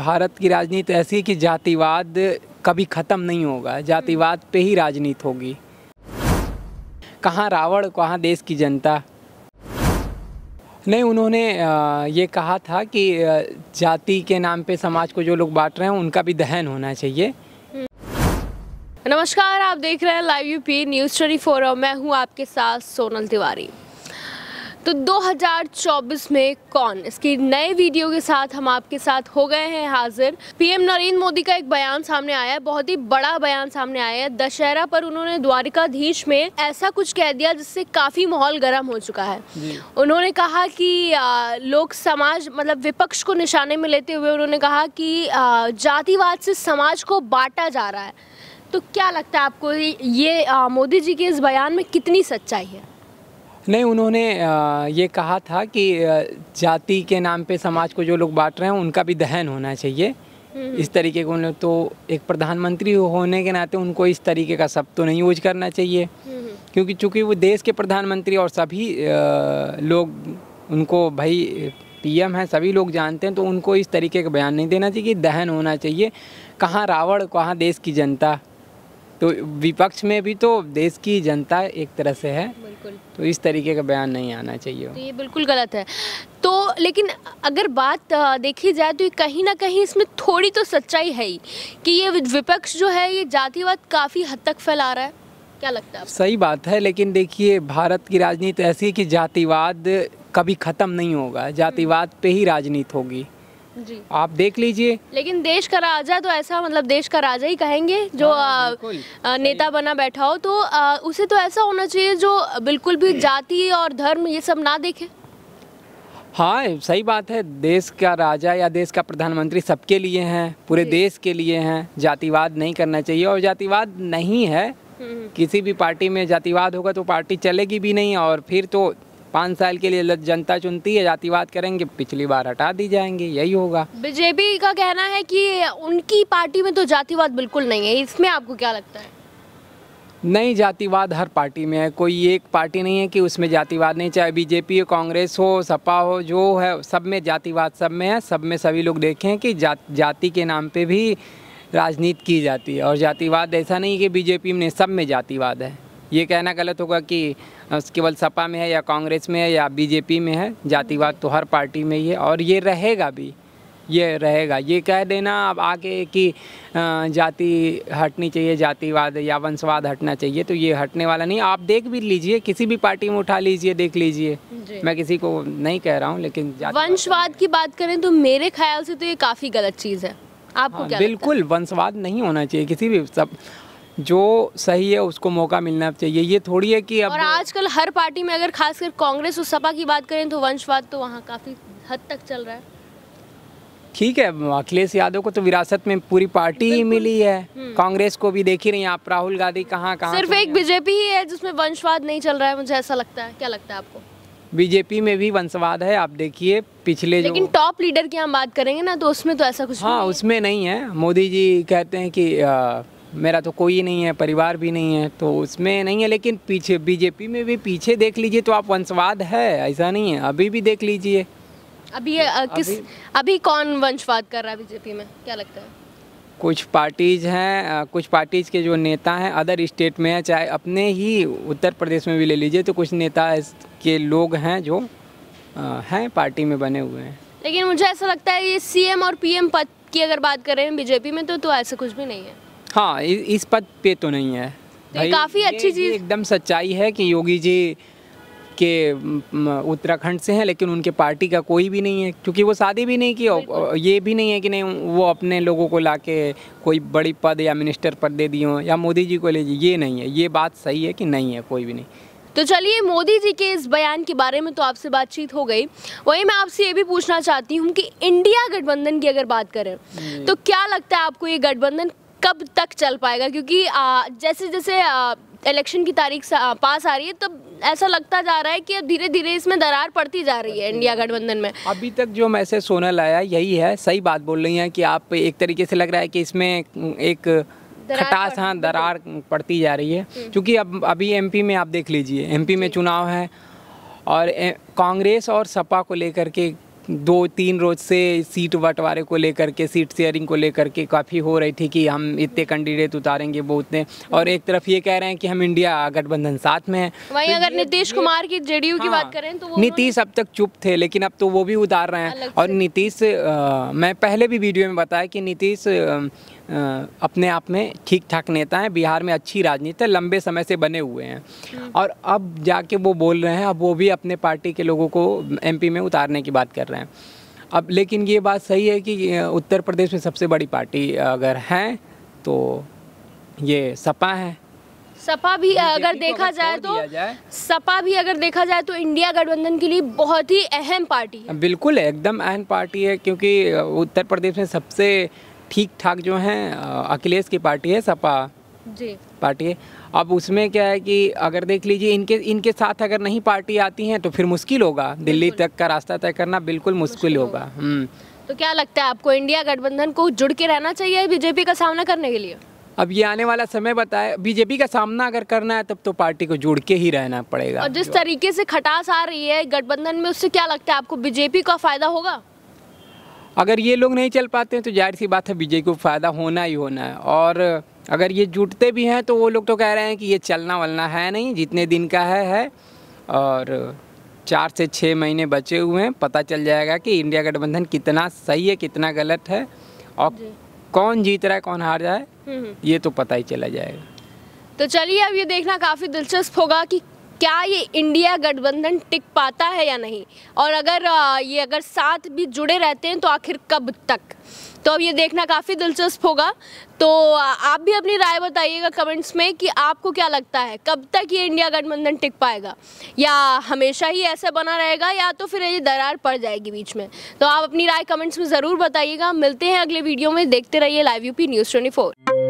भारत की राजनीति ऐसी है कि जातिवाद कभी ख़त्म नहीं होगा जातिवाद पे ही राजनीति होगी कहाँ रावण कहाँ देश की जनता नहीं उन्होंने ये कहा था कि जाति के नाम पे समाज को जो लोग बांट रहे हैं उनका भी दहन होना चाहिए नमस्कार आप देख रहे हैं लाइव यूपी न्यूज़ ट्वेंटी और मैं हूँ आपके साथ सोनल तिवारी तो 2024 में कौन इसकी नए वीडियो के साथ हम आपके साथ हो गए हैं हाजिर पीएम नरेंद्र मोदी का एक बयान सामने आया है बहुत ही बड़ा बयान सामने आया है दशहरा पर उन्होंने द्वारिकाधीश में ऐसा कुछ कह दिया जिससे काफ़ी माहौल गर्म हो चुका है उन्होंने कहा कि लोग समाज मतलब विपक्ष को निशाने में लेते हुए उन्होंने कहा कि जातिवाद से समाज को बांटा जा रहा है तो क्या लगता है आपको ये मोदी जी के इस बयान में कितनी सच्चाई है नहीं उन्होंने ये कहा था कि जाति के नाम पे समाज को जो लोग बांट रहे हैं उनका भी दहन होना चाहिए हम्म। इस तरीके को तो एक प्रधानमंत्री होने के नाते उनको इस तरीके का शब्द तो नहीं यूज करना चाहिए हम्म। क्योंकि चूंकि वो देश के प्रधानमंत्री और सभी लोग उनको भाई पीएम हैं सभी लोग जानते हैं तो उनको इस तरीके का बयान नहीं देना चाहिए दहन होना चाहिए कहाँ रावण कहाँ देश की जनता तो विपक्ष में भी तो देश की जनता एक तरह से है तो इस तरीके का बयान नहीं आना चाहिए तो ये बिल्कुल गलत है तो लेकिन अगर बात देखी जाए तो कहीं ना कहीं इसमें थोड़ी तो सच्चाई है ही कि ये विपक्ष जो है ये जातिवाद काफ़ी हद तक फैला रहा है क्या लगता है सही बात है लेकिन देखिए भारत की राजनीति तो ऐसी है कि जातिवाद कभी ख़त्म नहीं होगा जातिवाद पे ही राजनीति होगी जी आप देख लीजिए लेकिन देश का राजा तो ऐसा मतलब देश का राजा ही कहेंगे जो हाँ, हाँ, आ, आ, नेता बना बैठा हो तो आ, उसे तो ऐसा होना चाहिए जो बिल्कुल भी जाति और धर्म ये सब ना देखे हाँ सही बात है देश का राजा या देश का प्रधानमंत्री सबके लिए हैं पूरे देश के लिए हैं जातिवाद नहीं करना चाहिए और जातिवाद नहीं है हम्म, हम्म। किसी भी पार्टी में जातिवाद होगा तो पार्टी चलेगी भी नहीं और फिर तो पाँच साल के लिए जनता चुनती है जातिवाद करेंगे पिछली बार हटा दी जाएंगे यही होगा बीजेपी का कहना है कि उनकी पार्टी में तो जातिवाद बिल्कुल नहीं है इसमें आपको क्या लगता है नहीं जातिवाद हर पार्टी में है कोई एक पार्टी नहीं है कि उसमें जातिवाद नहीं चाहे बीजेपी हो कांग्रेस हो सपा हो जो है सब में जातिवाद सब में है सब में सभी लोग देखें कि जा, जाति के नाम पे भी राजनीति की जाती है और जातिवाद ऐसा नहीं कि बीजेपी में सब में जातिवाद है ये कहना गलत होगा कि केवल सपा में है या कांग्रेस में है या बीजेपी में है जातिवाद तो हर पार्टी में ही है और ये रहेगा भी ये रहेगा ये कह देना अब आगे कि जाति हटनी चाहिए जातिवाद या वंशवाद हटना चाहिए तो ये हटने वाला नहीं आप देख भी लीजिए किसी भी पार्टी में उठा लीजिए देख लीजिए मैं किसी को नहीं कह रहा हूँ लेकिन वंशवाद की बात करें तो मेरे ख्याल से तो ये काफ़ी गलत चीज़ है आपको हाँ, क्या बिल्कुल वंशवाद नहीं होना चाहिए किसी भी सब जो सही है उसको मौका मिलना चाहिए ये थोड़ी है कि अब और आजकल हर पार्टी में अगर खासकर कांग्रेस और सपा की बात करें तो वंशवाद तो वहाँ काफ़ी हद तक चल रहा है ठीक है अखिलेश यादव को तो विरासत में पूरी पार्टी ही मिली है हम्म। कांग्रेस को भी देख ही रही आप राहुल गांधी कहाँ कहाँ सिर्फ एक बीजेपी ही है जिसमें वंशवाद नहीं चल रहा है मुझे ऐसा लगता है क्या लगता है आपको बीजेपी में भी वंशवाद है आप देखिए पिछले लेकिन टॉप लीडर की हम बात करेंगे ना तो उसमें तो ऐसा कुछ हाँ उसमें नहीं है मोदी जी कहते हैं कि मेरा तो कोई नहीं है परिवार भी नहीं है तो उसमें नहीं है लेकिन पीछे बीजेपी में भी पीछे देख लीजिए तो आप वंशवाद है ऐसा नहीं है अभी भी देख लीजिए अभी आ, किस अभी, अभी कौन वंशवाद कर रहा है बीजेपी में क्या लगता है कुछ पार्टीज हैं कुछ पार्टीज के जो नेता हैं अदर स्टेट में है चाहे अपने ही उत्तर प्रदेश में भी ले लीजिए तो कुछ नेता के लोग हैं जो हैं पार्टी में बने हुए हैं लेकिन मुझे ऐसा लगता है ये सीएम और पीएम पद की अगर बात करें बीजेपी में तो तो ऐसा कुछ भी नहीं है हाँ इस पद पे तो नहीं है तो काफ़ी अच्छी चीज़ एकदम सच्चाई है कि योगी जी के उत्तराखंड से हैं लेकिन उनके पार्टी का कोई भी नहीं है क्योंकि वो शादी भी नहीं की ये भी नहीं है कि नहीं वो अपने लोगों को ला के कोई बड़ी पद या मिनिस्टर पद दे दिए या मोदी जी को ले ये नहीं है ये बात सही है कि नहीं है कोई भी नहीं तो चलिए मोदी जी के इस बयान के बारे में तो आपसे बातचीत हो गई वही मैं आपसे ये भी पूछना चाहती हूँ कि इंडिया गठबंधन की अगर बात करें हम्म। तो क्या लगता है आपको ये गठबंधन कब तक चल पाएगा क्योंकि आ, जैसे जैसे इलेक्शन की तारीख पास आ रही है तब ऐसा लगता जा रहा है कि अब धीरे धीरे इसमें दरार पड़ती जा रही है इंडिया गठबंधन में अभी तक जो मैसेज सोना लाया यही है सही बात बोल रही हैं कि आप एक तरीके से लग रहा है कि इसमें एक खटास हाँ दरार पड़ती जा रही है हम्म। क्योंकि अब अभी एमपी में आप देख लीजिए एमपी में चुनाव है और कांग्रेस और सपा को लेकर के दो तीन रोज से सीट बंटवारे को लेकर के सीट शेयरिंग को लेकर के काफ़ी हो रही थी कि हम इतने कैंडिडेट उतारेंगे वो उतने और एक तरफ ये कह रहे हैं कि हम इंडिया गठबंधन साथ में है वहीं तो अगर नीतीश कुमार की जेडीयू हाँ, की बात हाँ। करें तो नीतीश अब तक चुप थे लेकिन अब तो वो भी उतार रहे हैं और नीतीश मैं पहले भी वीडियो में बताया कि नीतीश अपने आप में ठीक ठाक नेता हैं बिहार में अच्छी राजनीति लंबे समय से बने हुए हैं हम्म। और अब जाके वो बोल रहे हैं अब वो भी अपने पार्टी के लोगों को एमपी में उतारने की बात कर रहे हैं अब लेकिन ये बात सही है कि उत्तर प्रदेश में सबसे बड़ी पार्टी अगर हैं तो ये सपा है सपा भी अगर देखा जाए तो जाए। सपा भी अगर देखा जाए तो इंडिया गठबंधन के लिए बहुत ही अहम पार्टी है बिल्कुल है एकदम अहम पार्टी है क्योंकि उत्तर प्रदेश में सबसे ठीक ठाक जो हैं अखिलेश की पार्टी है सपा जी पार्टी है अब उसमें क्या है कि अगर देख लीजिए इनके इनके साथ अगर नहीं पार्टी आती है तो फिर मुश्किल होगा दिल्ली तक का रास्ता तय करना बिल्कुल मुश्किल होगा हम्म। तो क्या लगता है आपको इंडिया गठबंधन को जुड़ के रहना चाहिए बीजेपी का सामना करने के लिए अब ये आने वाला समय बताए बीजेपी का सामना अगर करना है तब तो पार्टी को जुड़ के ही रहना पड़ेगा और जिस तरीके से खटास आ रही है गठबंधन में उससे क्या लगता है आपको बीजेपी का फायदा होगा अगर ये लोग नहीं चल पाते हैं तो जाहिर सी बात है विजय को फ़ायदा होना ही होना है और अगर ये जुटते भी हैं तो वो लोग तो कह रहे हैं कि ये चलना वलना है नहीं जितने दिन का है है और चार से छः महीने बचे हुए हैं पता चल जाएगा कि इंडिया गठबंधन कितना सही है कितना गलत है और कौन जीत रहा है कौन हार रहा है हम्म, हम्म। ये तो पता ही चला जाएगा तो चलिए अब ये देखना काफ़ी दिलचस्प होगा कि क्या ये इंडिया गठबंधन टिक पाता है या नहीं और अगर ये अगर साथ भी जुड़े रहते हैं तो आखिर कब तक तो अब ये देखना काफ़ी दिलचस्प होगा तो आप भी अपनी राय बताइएगा कमेंट्स में कि आपको क्या लगता है कब तक ये इंडिया गठबंधन टिक पाएगा या हमेशा ही ऐसा बना रहेगा या तो फिर ये दरार पड़ जाएगी बीच में तो आप अपनी राय कमेंट्स में ज़रूर बताइएगा मिलते हैं अगले वीडियो में देखते रहिए लाइव यूपी न्यूज़ ट्वेंटी